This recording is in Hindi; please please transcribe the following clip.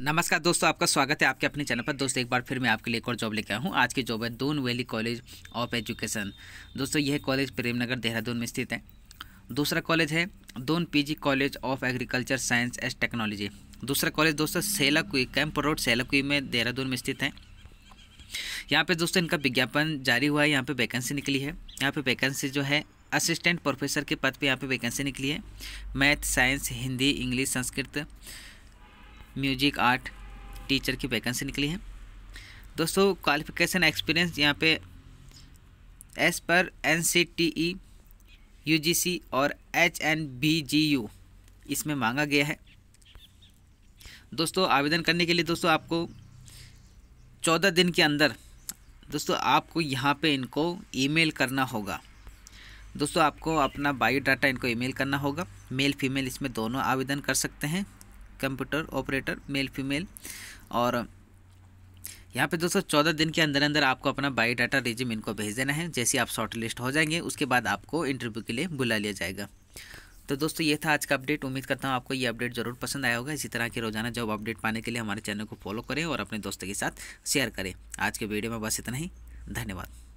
नमस्कार दोस्तों आपका स्वागत है आपके अपने चैनल पर दोस्तों एक बार फिर मैं आपके लिए एक और जॉब लेकर आया हूँ आज की जॉब है Doon valley college of education दोस्तों यह कॉलेज प्रेमनगर देहरादून में स्थित है दूसरा कॉलेज है Doon PG college of agriculture science and technology दूसरा कॉलेज दोस्तों सेलाकुई कैंप रोड सेलाकुई में देहरादून में स्थित है यहाँ पर दोस्तों इनका विज्ञापन जारी हुआ है यहाँ पर वैकेंसी निकली है यहाँ पर वैकेंसी जो है असिस्टेंट प्रोफेसर के पद पर यहाँ पर वैकेंसी निकली है math science Hindi English Sanskrit music art teacher की वैकेंसी निकली है दोस्तों क्वालिफिकेशन एक्सपीरियंस यहाँ पे as per N C T E U G C और H N B G U इसमें मांगा गया है दोस्तों आवेदन करने के लिए दोस्तों आपको चौदह दिन के अंदर दोस्तों आपको यहाँ पे इनको ईमेल करना होगा दोस्तों आपको अपना बायोडाटा इनको ईमेल करना होगा मेल फीमेल इसमें दोनों आवेदन कर सकते हैं कंप्यूटर ऑपरेटर मेल फीमेल और यहाँ पे दोस्तों चौदह दिन के अंदर अंदर आपको अपना बायोडाटा रिज्यूम इनको भेज देना है जैसे आप शॉर्ट लिस्ट हो जाएंगे उसके बाद आपको इंटरव्यू के लिए बुला लिया जाएगा तो दोस्तों ये था आज का अपडेट उम्मीद करता हूँ आपको ये अपडेट जरूर पसंद आया होगा इसी तरह के रोजाना जॉब अपडेट पाने के लिए हमारे चैनल को फॉलो करें और अपने दोस्तों के साथ शेयर करें आज के वीडियो में बस इतना ही धन्यवाद